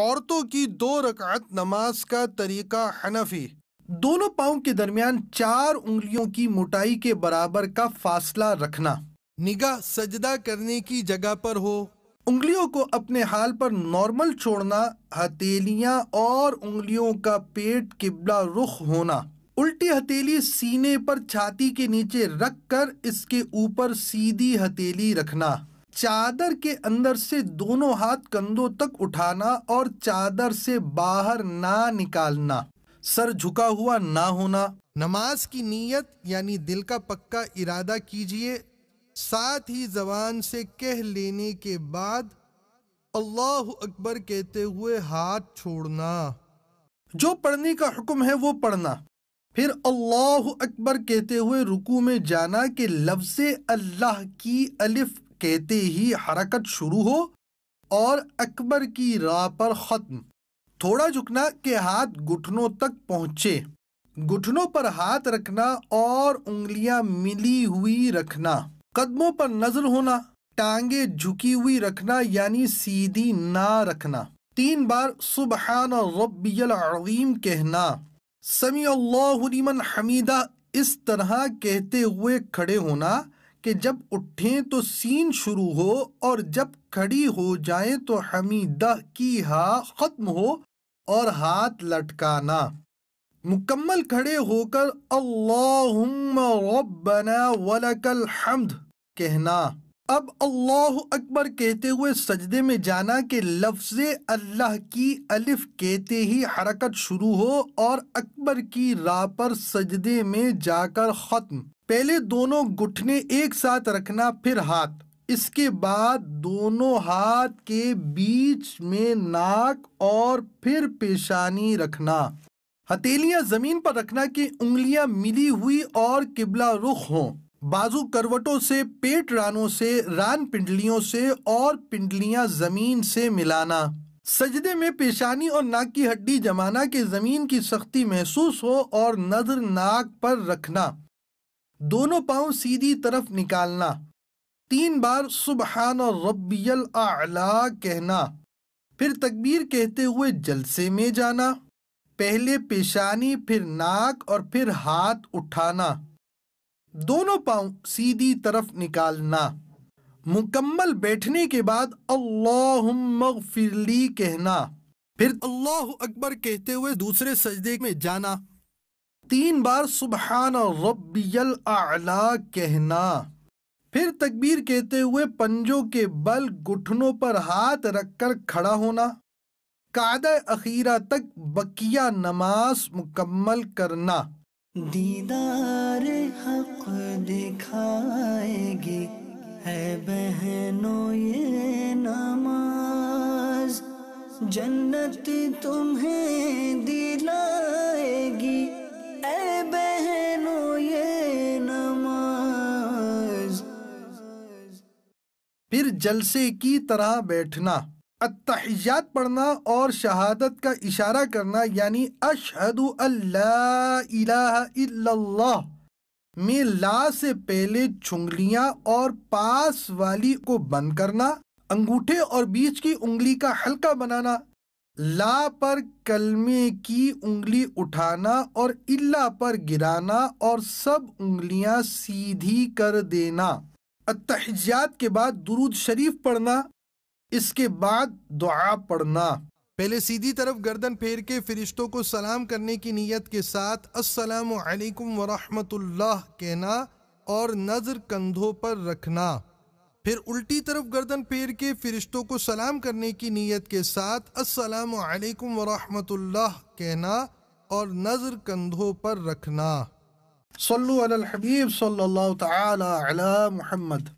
औरतों की दो रकात नमाज का तरीका हनफी दोनों पाँव के दरमियान चार उंगलियों की मोटाई के बराबर का फासला रखना निगाह सजदा करने की जगह पर हो उंगलियों को अपने हाल पर नॉर्मल छोड़ना हथेलियां और उंगलियों का पेट किबला रुख होना उल्टी हथेली सीने पर छाती के नीचे रख कर इसके ऊपर सीधी हथेली रखना चादर के अंदर से दोनों हाथ कंधों तक उठाना और चादर से बाहर ना निकालना सर झुका हुआ ना होना नमाज की नीयत यानी दिल का पक्का इरादा कीजिए साथ ही जबान से कह लेने के बाद अल्लाह अकबर कहते हुए हाथ छोड़ना जो पढ़ने का हुक्म है वो पढ़ना फिर अल्लाह अकबर कहते हुए रुकू में जाना के लफ्ज़ अल्लाह की अलिफ कहते ही हरकत शुरू हो और अकबर की राह पर ख़त्म थोड़ा झुकना के हाथ घुटनों तक पहुंचे घुटनों पर हाथ रखना और उंगलियां मिली हुई रखना कदमों पर नजर होना टांगे झुकी हुई रखना यानी सीधी ना रखना तीन बार सुबहान रबीम कहना समी अल्लाह हमीदा इस तरह कहते हुए खड़े होना कि जब उठें तो सीन शुरू हो और जब खड़ी हो जाएं तो हमीदा की हा ख़त्म हो और हाथ लटकाना मुकम्मल खड़े होकर अल्लाहुम्मा रब्बना वलकल हमद कहना अब अल्लाह अकबर कहते हुए सजदे में जाना के लफ्ज़ अल्लाह की अलिफ कहते ही हरकत शुरू हो और अकबर की राह पर सजदे में जाकर ख़त्म पहले दोनों घुटने एक साथ रखना फिर हाथ इसके बाद दोनों हाथ के बीच में नाक और फिर पेशानी रखना हथेलियां ज़मीन पर रखना कि उंगलियां मिली हुई और किबला रुख हों बाजू करवटों से पेट रानों से रान पिंडलियों से और पिंडलियां जमीन से मिलाना सजदे में पेशानी और नाक की हड्डी जमाना के ज़मीन की सख्ती महसूस हो और नजर नाक पर रखना दोनों पांव सीधी तरफ निकालना तीन बार सुबहान और रबियल आला कहना फिर तकबीर कहते हुए जलसे में जाना पहले पेशानी फिर नाक और फिर हाथ उठाना दोनों पांव सीधी तरफ निकालना मुकम्मल बैठने के बाद अल्लाहली कहना फिर अल्लाह अकबर कहते हुए दूसरे सजदे में जाना तीन बार सुबहान रबियल आला कहना फिर तकबीर कहते हुए पंजों के बल घुटनों पर हाथ रखकर खड़ा होना कादा अखीरा तक बकिया नमाज मुकम्मल करना दीदार हक दिखाएगी है बहनों ये नमाज जन्नत तुम्हें दिलाएगी ऐ बहनों ये नमाज फिर जलसे की तरह बैठना अतहयात पढ़ना और शहादत का इशारा करना यानी अशहदु अल्लाह में ला से पहले छुंगलियां और पास वाली को बंद करना अंगूठे और बीच की उंगली का हल्का बनाना ला पर कलमे की उंगली उठाना और इल्ला पर गिराना और सब उंगलियां सीधी कर देना अतहजात के बाद दुरुद शरीफ पढ़ना इसके बाद दुआ पढ़ना पहले सीधी तरफ गर्दन फेर के फरिश्तों को सलाम करने की नीयत के साथ अस्सलाम वालेकुम वरहमतुल्लाह कहना और नजर कंधों पर रखना फिर उल्टी तरफ गर्दन फेर के फरिश्तों को सलाम करने की नीयत के साथ अस्सलाम वालेकुम वरहमतुल्लाह कहना और नजर कंधों पर रखना सल्लु अल हबीब सल्लल्लाहु तआला अला मोहम्मद